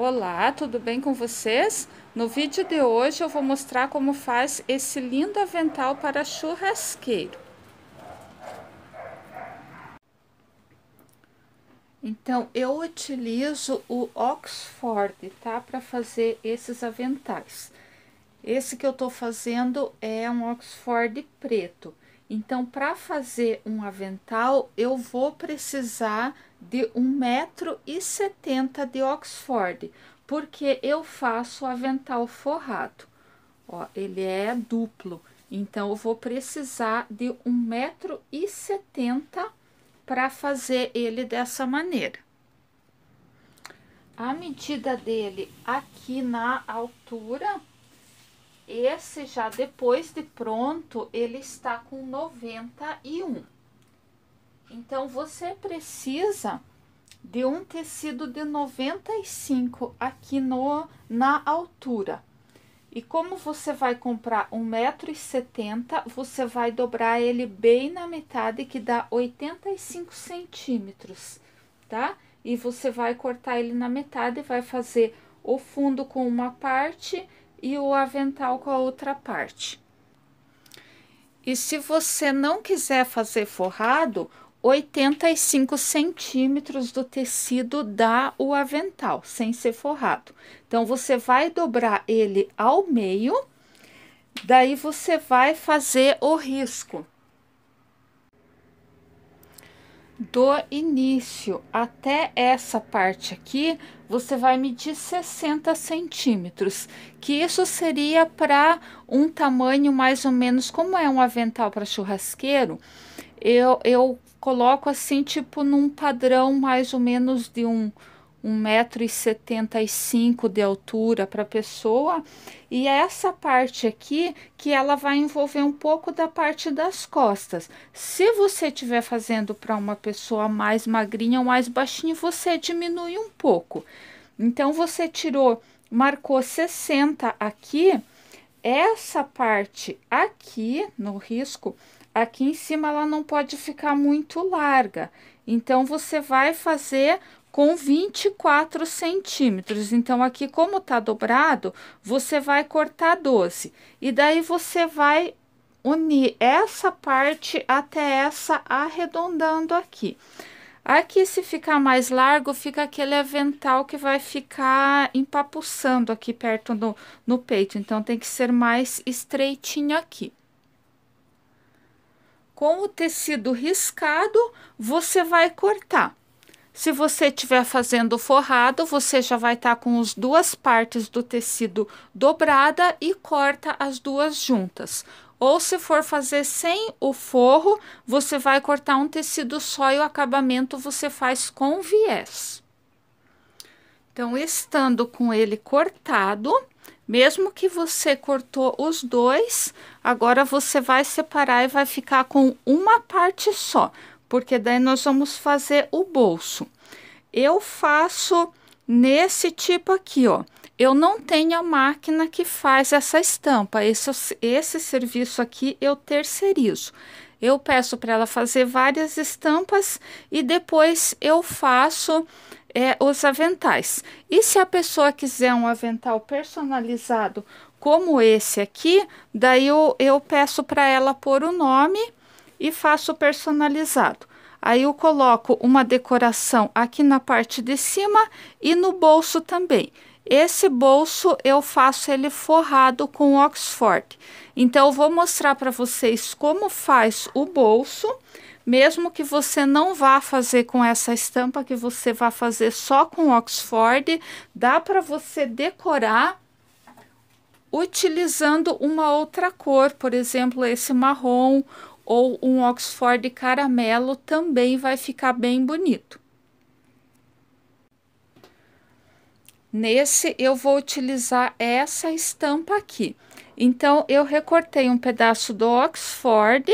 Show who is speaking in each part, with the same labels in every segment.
Speaker 1: Olá, tudo bem com vocês? No vídeo de hoje eu vou mostrar como faz esse lindo avental para churrasqueiro. Então, eu utilizo o Oxford, tá? Para fazer esses aventais. Esse que eu tô fazendo é um Oxford preto. Então, para fazer um avental, eu vou precisar de 1,70m de Oxford, porque eu faço avental forrado. Ó, ele é duplo, então eu vou precisar de 1,70m para fazer ele dessa maneira. A medida dele aqui na altura, esse já depois de pronto, ele está com 91 então você precisa de um tecido de 95 aqui no na altura. E como você vai comprar 1,70m, você vai dobrar ele bem na metade, que dá 85 centímetros, tá? E você vai cortar ele na metade e vai fazer o fundo com uma parte e o avental com a outra parte. E se você não quiser fazer forrado, 85 centímetros do tecido dá o avental, sem ser forrado. Então, você vai dobrar ele ao meio, daí você vai fazer o risco. Do início até essa parte aqui, você vai medir 60 centímetros, que isso seria para um tamanho mais ou menos como é um avental para churrasqueiro eu, eu coloco assim, tipo, num padrão mais ou menos de um 1,75m de altura para a pessoa, e é essa parte aqui que ela vai envolver um pouco da parte das costas. Se você estiver fazendo para uma pessoa mais magrinha ou mais baixinha, você diminui um pouco. Então, você tirou, marcou 60 aqui essa parte aqui no risco, aqui em cima ela não pode ficar muito larga. Então, você vai fazer com 24 centímetros. Então, aqui como tá dobrado, você vai cortar 12. E daí, você vai unir essa parte até essa arredondando aqui. Aqui, se ficar mais largo, fica aquele avental que vai ficar empapuçando aqui perto do no peito. Então, tem que ser mais estreitinho aqui. Com o tecido riscado, você vai cortar. Se você estiver fazendo forrado, você já vai estar tá com as duas partes do tecido dobrada e corta as duas juntas. Ou se for fazer sem o forro, você vai cortar um tecido só e o acabamento você faz com viés. Então, estando com ele cortado, mesmo que você cortou os dois, agora você vai separar e vai ficar com uma parte só, porque daí nós vamos fazer o bolso. Eu faço nesse tipo aqui, ó eu não tenho a máquina que faz essa estampa. Esse, esse serviço aqui eu terceirizo. Eu peço para ela fazer várias estampas e depois eu faço é, os aventais. E se a pessoa quiser um avental personalizado como esse aqui, daí eu, eu peço para ela pôr o nome e faço personalizado. Aí eu coloco uma decoração aqui na parte de cima e no bolso também. Esse bolso eu faço ele forrado com Oxford. Então, eu vou mostrar para vocês como faz o bolso, mesmo que você não vá fazer com essa estampa, que você vá fazer só com Oxford, dá para você decorar utilizando uma outra cor, por exemplo, esse marrom ou um Oxford caramelo também vai ficar bem bonito. Nesse, eu vou utilizar essa estampa aqui. Então, eu recortei um pedaço do Oxford,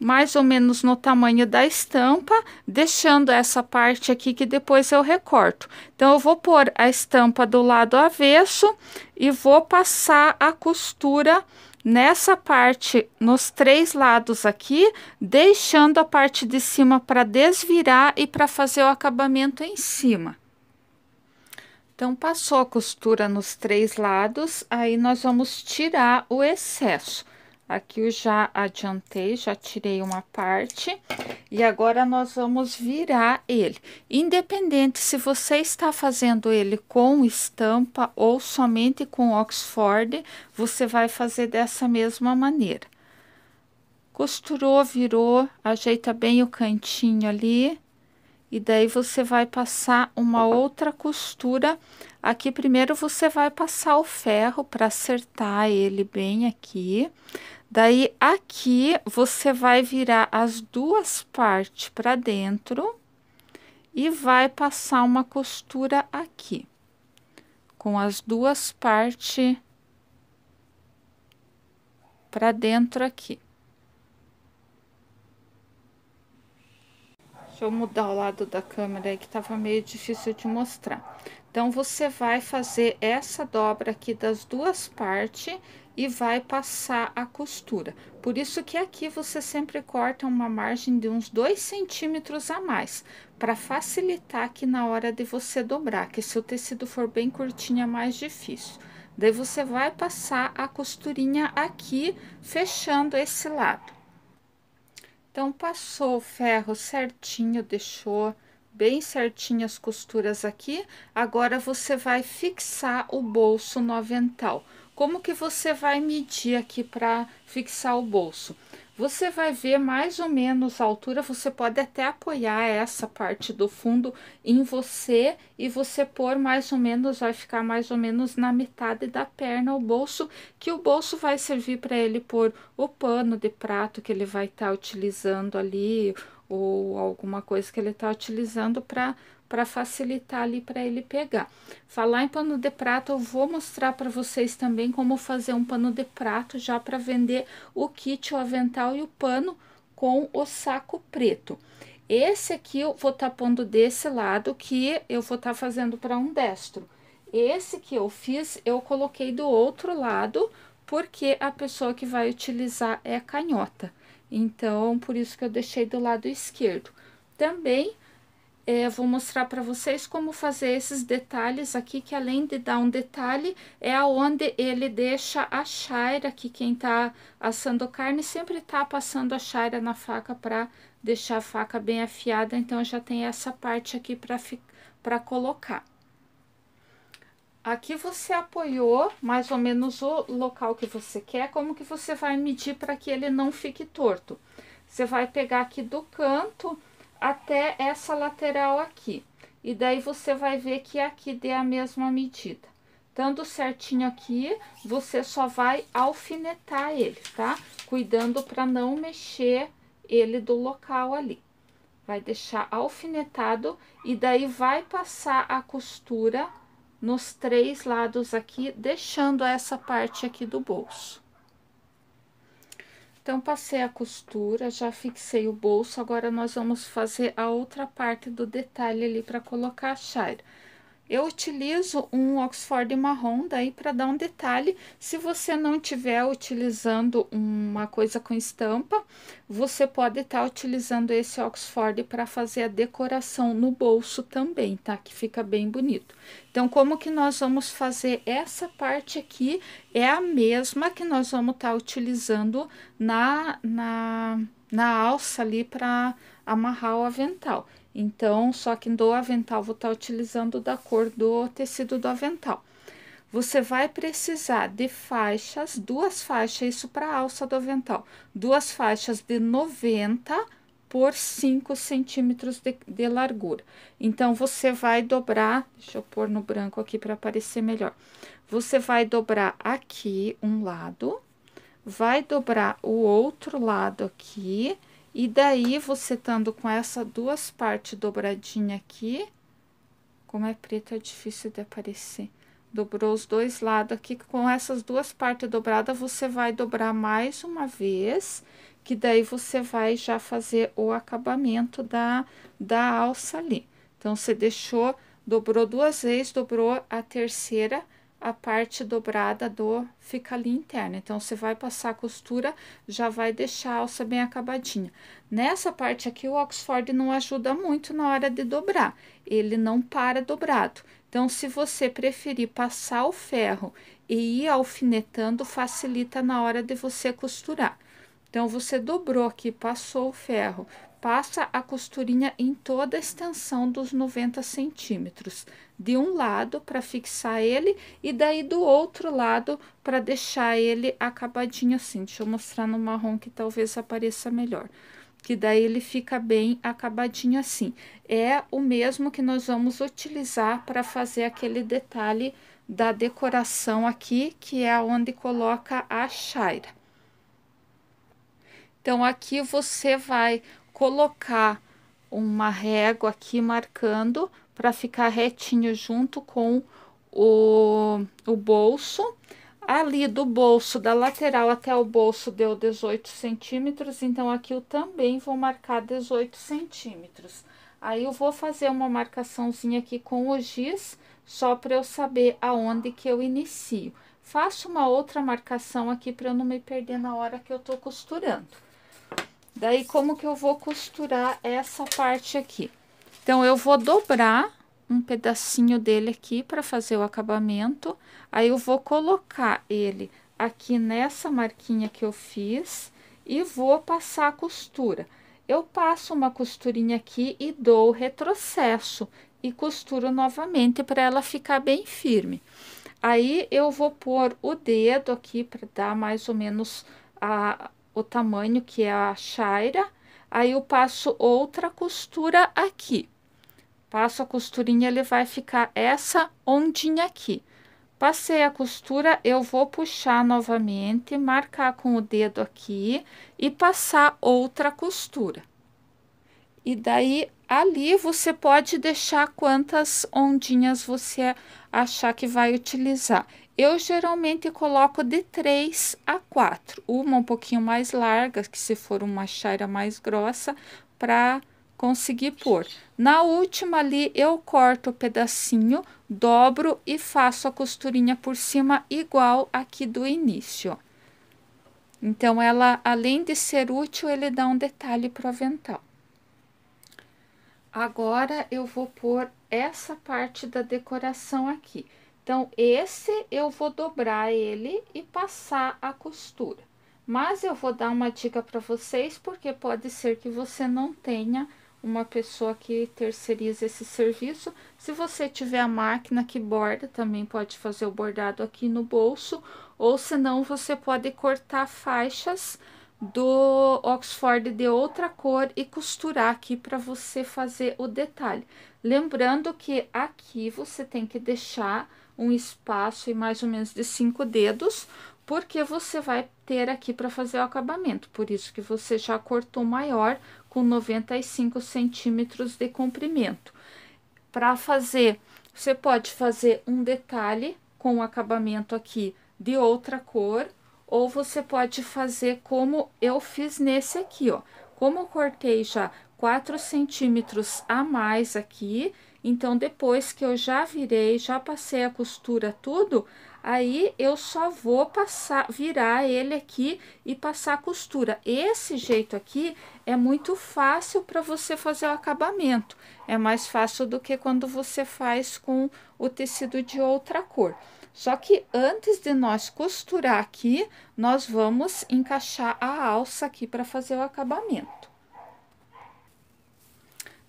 Speaker 1: mais ou menos no tamanho da estampa, deixando essa parte aqui que depois eu recorto. Então, eu vou pôr a estampa do lado avesso e vou passar a costura nessa parte, nos três lados aqui, deixando a parte de cima para desvirar e para fazer o acabamento em cima. Então, passou a costura nos três lados, aí nós vamos tirar o excesso. Aqui eu já adiantei, já tirei uma parte, e agora nós vamos virar ele. Independente se você está fazendo ele com estampa ou somente com Oxford, você vai fazer dessa mesma maneira. Costurou, virou, ajeita bem o cantinho ali e daí você vai passar uma outra costura. Aqui primeiro você vai passar o ferro para acertar ele bem aqui. Daí aqui você vai virar as duas partes para dentro e vai passar uma costura aqui. Com as duas partes para dentro aqui. Deixa eu mudar o lado da câmera aí que tava meio difícil de mostrar. Então, você vai fazer essa dobra aqui das duas partes e vai passar a costura. Por isso que aqui você sempre corta uma margem de uns dois centímetros a mais, para facilitar aqui na hora de você dobrar, que se o tecido for bem curtinho é mais difícil. Daí, você vai passar a costurinha aqui, fechando esse lado. Então, passou o ferro certinho, deixou bem certinho as costuras aqui. Agora, você vai fixar o bolso no avental. Como que você vai medir aqui para fixar o bolso? você vai ver mais ou menos a altura, você pode até apoiar essa parte do fundo em você e você pôr mais ou menos, vai ficar mais ou menos na metade da perna o bolso, que o bolso vai servir para ele pôr o pano de prato que ele vai estar tá utilizando ali, ou alguma coisa que ele está utilizando para para facilitar ali para ele pegar. Falar em pano de prato, eu vou mostrar para vocês também como fazer um pano de prato já para vender o kit, o avental e o pano com o saco preto. Esse aqui eu vou estar tá pondo desse lado que eu vou estar tá fazendo para um destro. Esse que eu fiz, eu coloquei do outro lado, porque a pessoa que vai utilizar é canhota. Então, por isso que eu deixei do lado esquerdo. Também é, eu vou mostrar para vocês como fazer esses detalhes aqui, que além de dar um detalhe, é aonde ele deixa a chaira, que quem tá assando carne sempre tá passando a chaira na faca para deixar a faca bem afiada, então já tem essa parte aqui para para colocar. Aqui você apoiou mais ou menos o local que você quer, como que você vai medir para que ele não fique torto. Você vai pegar aqui do canto até essa lateral aqui. E daí você vai ver que aqui dê a mesma medida. tanto certinho aqui, você só vai alfinetar ele, tá? Cuidando para não mexer ele do local ali. Vai deixar alfinetado e daí vai passar a costura nos três lados aqui, deixando essa parte aqui do bolso. Então, passei a costura, já fixei o bolso, agora nós vamos fazer a outra parte do detalhe ali para colocar a chaira. Eu utilizo um Oxford marrom daí para dar um detalhe. Se você não tiver utilizando uma coisa com estampa, você pode estar tá utilizando esse Oxford para fazer a decoração no bolso também, tá? Que fica bem bonito. Então, como que nós vamos fazer essa parte aqui? É a mesma que nós vamos estar tá utilizando na, na, na alça ali para amarrar o avental. Então, só que do avental vou estar tá utilizando da cor do tecido do avental. Você vai precisar de faixas, duas faixas, isso para alça do avental, duas faixas de 90 por 5 centímetros de, de, largura. Então, você vai dobrar, deixa eu pôr no branco aqui para aparecer melhor. Você vai dobrar aqui um lado, vai dobrar o outro lado aqui, e daí, você estando com essa duas partes dobradinha aqui, como é preto é difícil de aparecer. Dobrou os dois lados aqui, com essas duas partes dobradas, você vai dobrar mais uma vez que daí você vai já fazer o acabamento da, da alça ali. Então, você deixou, dobrou duas vezes, dobrou a terceira, a parte dobrada do fica ali interna. Então, você vai passar a costura, já vai deixar a alça bem acabadinha. Nessa parte aqui, o Oxford não ajuda muito na hora de dobrar, ele não para dobrado. Então, se você preferir passar o ferro e ir alfinetando, facilita na hora de você costurar. Então, você dobrou aqui, passou o ferro, passa a costurinha em toda a extensão dos 90 centímetros, de um lado para fixar ele e daí do outro lado para deixar ele acabadinho assim. Deixa eu mostrar no marrom que talvez apareça melhor. Que daí ele fica bem acabadinho assim. É o mesmo que nós vamos utilizar para fazer aquele detalhe da decoração aqui, que é onde coloca a chaira. Então aqui você vai colocar uma régua aqui marcando para ficar retinho junto com o, o bolso. Ali do bolso, da lateral até o bolso, deu 18 centímetros, então aqui eu também vou marcar 18 centímetros. Aí eu vou fazer uma marcaçãozinha aqui com o giz, só para eu saber aonde que eu inicio. Faço uma outra marcação aqui para eu não me perder na hora que eu tô costurando. Daí, como que eu vou costurar essa parte aqui? Então, eu vou dobrar um pedacinho dele aqui para fazer o acabamento. Aí, eu vou colocar ele aqui nessa marquinha que eu fiz e vou passar a costura. Eu passo uma costurinha aqui e dou o retrocesso e costuro novamente para ela ficar bem firme. Aí, eu vou pôr o dedo aqui para dar mais ou menos a, o tamanho que é a chaira, aí eu passo outra costura aqui. Passo a costurinha, ele vai ficar essa ondinha aqui. Passei a costura, eu vou puxar novamente, marcar com o dedo aqui e passar outra costura. E daí, ali, você pode deixar quantas ondinhas você achar que vai utilizar. Eu geralmente coloco de 3 a 4, uma um pouquinho mais larga, que se for uma chaira mais grossa, para conseguir pôr. Na última ali, eu corto o pedacinho, dobro e faço a costurinha por cima igual aqui do início. Então, ela, além de ser útil, ele dá um detalhe para o avental. Agora, eu vou pôr essa parte da decoração aqui. Então, esse eu vou dobrar ele e passar a costura. Mas eu vou dar uma dica para vocês, porque pode ser que você não tenha uma pessoa que terceiriza esse serviço. Se você tiver a máquina que borda, também pode fazer o bordado aqui no bolso, ou se não você pode cortar faixas do Oxford de outra cor e costurar aqui para você fazer o detalhe. Lembrando que aqui você tem que deixar um espaço e mais ou menos de cinco dedos, porque você vai ter aqui para fazer o acabamento. Por isso que você já cortou maior com 95 centímetros de comprimento. Para fazer, você pode fazer um detalhe com o acabamento aqui de outra cor, ou você pode fazer como eu fiz nesse aqui, ó. Como eu cortei já 4 centímetros a mais aqui. Então, depois que eu já virei, já passei a costura tudo, aí eu só vou passar, virar ele aqui e passar a costura. Esse jeito aqui é muito fácil para você fazer o acabamento. É mais fácil do que quando você faz com o tecido de outra cor. Só que antes de nós costurar aqui, nós vamos encaixar a alça aqui para fazer o acabamento.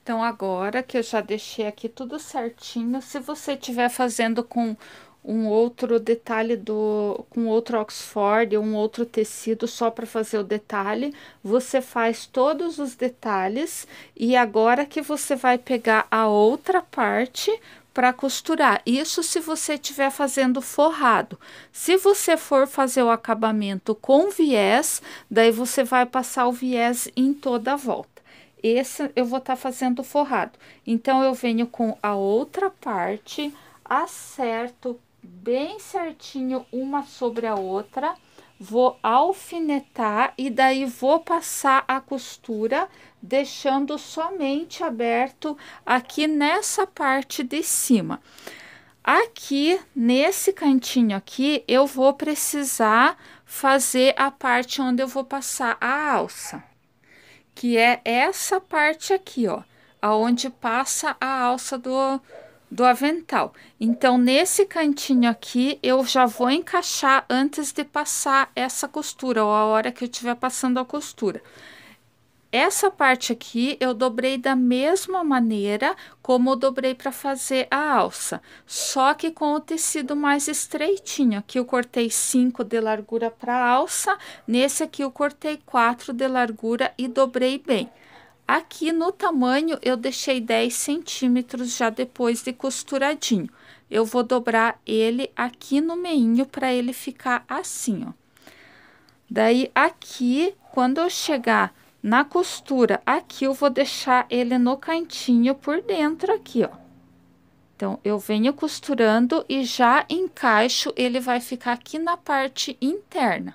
Speaker 1: Então, agora que eu já deixei aqui tudo certinho, se você estiver fazendo com um outro detalhe do com outro Oxford, um outro tecido só para fazer o detalhe, você faz todos os detalhes e agora que você vai pegar a outra parte para costurar. Isso se você estiver fazendo forrado. Se você for fazer o acabamento com viés, daí você vai passar o viés em toda a volta esse eu vou estar tá fazendo forrado. Então, eu venho com a outra parte, acerto bem certinho uma sobre a outra, vou alfinetar e daí vou passar a costura, deixando somente aberto aqui nessa parte de cima. Aqui, nesse cantinho aqui, eu vou precisar fazer a parte onde eu vou passar a alça que é essa parte aqui, ó, aonde passa a alça do, do avental. Então, nesse cantinho aqui, eu já vou encaixar antes de passar essa costura, ou a hora que eu estiver passando a costura. Essa parte aqui eu dobrei da mesma maneira como eu dobrei para fazer a alça, só que com o tecido mais estreitinho. Aqui eu cortei 5 de largura para alça, nesse aqui eu cortei 4 de largura e dobrei bem. Aqui no tamanho eu deixei 10 centímetros já depois de costuradinho. Eu vou dobrar ele aqui no meinho para ele ficar assim, ó. Daí aqui, quando eu chegar na costura aqui, eu vou deixar ele no cantinho por dentro aqui, ó. Então, eu venho costurando e já encaixo, ele vai ficar aqui na parte interna.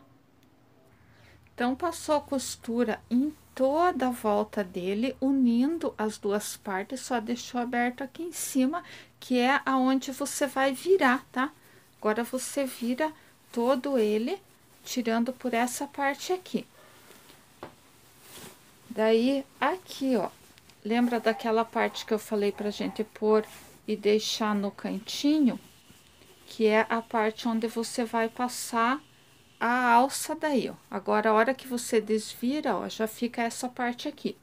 Speaker 1: Então, passou a costura em toda a volta dele, unindo as duas partes, só deixou aberto aqui em cima, que é aonde você vai virar, tá? Agora, você vira todo ele, tirando por essa parte aqui. Daí, aqui, ó, lembra daquela parte que eu falei pra gente pôr e deixar no cantinho? Que é a parte onde você vai passar a alça daí, ó. Agora, a hora que você desvira, ó, já fica essa parte aqui.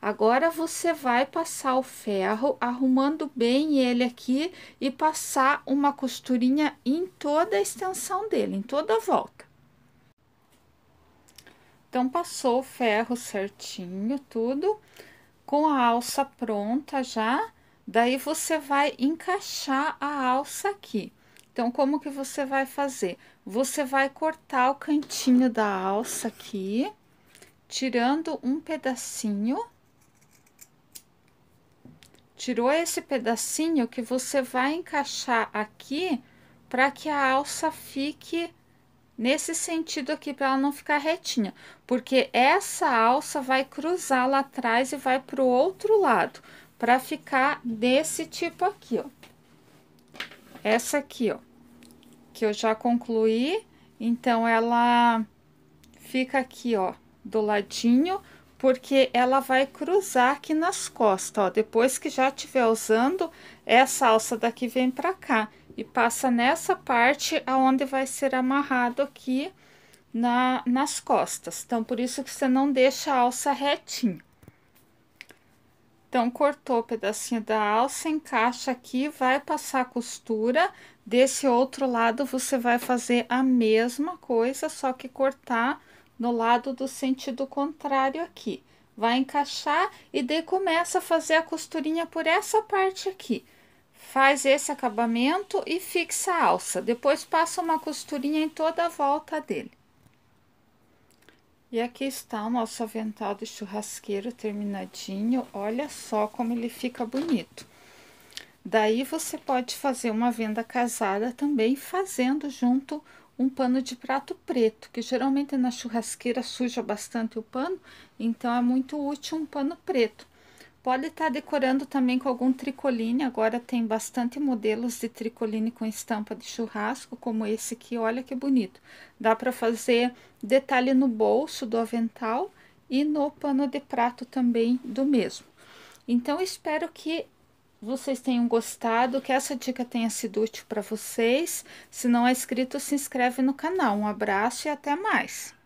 Speaker 1: Agora, você vai passar o ferro, arrumando bem ele aqui e passar uma costurinha em toda a extensão dele, em toda a volta. Então, passou o ferro certinho, tudo, com a alça pronta já. Daí, você vai encaixar a alça aqui. Então, como que você vai fazer? Você vai cortar o cantinho da alça aqui, tirando um pedacinho. Tirou esse pedacinho que você vai encaixar aqui para que a alça fique nesse sentido aqui para ela não ficar retinha, porque essa alça vai cruzar lá atrás e vai para o outro lado, para ficar desse tipo aqui, ó. Essa aqui, ó, que eu já concluí, então ela fica aqui, ó, do ladinho, porque ela vai cruzar aqui nas costas, ó. Depois que já tiver usando, essa alça daqui vem para cá e passa nessa parte aonde vai ser amarrado aqui na, nas costas. Então, por isso que você não deixa a alça retinha. Então, cortou o pedacinho da alça, encaixa aqui, vai passar a costura. Desse outro lado, você vai fazer a mesma coisa, só que cortar no lado do sentido contrário aqui. Vai encaixar e daí começa a fazer a costurinha por essa parte aqui faz esse acabamento e fixa a alça. Depois passa uma costurinha em toda a volta dele. E aqui está o nosso avental de churrasqueiro terminadinho. Olha só como ele fica bonito. Daí você pode fazer uma venda casada também fazendo junto um pano de prato preto, que geralmente na churrasqueira suja bastante o pano, então é muito útil um pano preto. Pode estar tá decorando também com algum tricoline, agora tem bastante modelos de tricoline com estampa de churrasco, como esse aqui, olha que bonito. Dá para fazer detalhe no bolso do avental e no pano de prato também do mesmo. Então, espero que vocês tenham gostado, que essa dica tenha sido útil para vocês. Se não é inscrito, se inscreve no canal. Um abraço e até mais!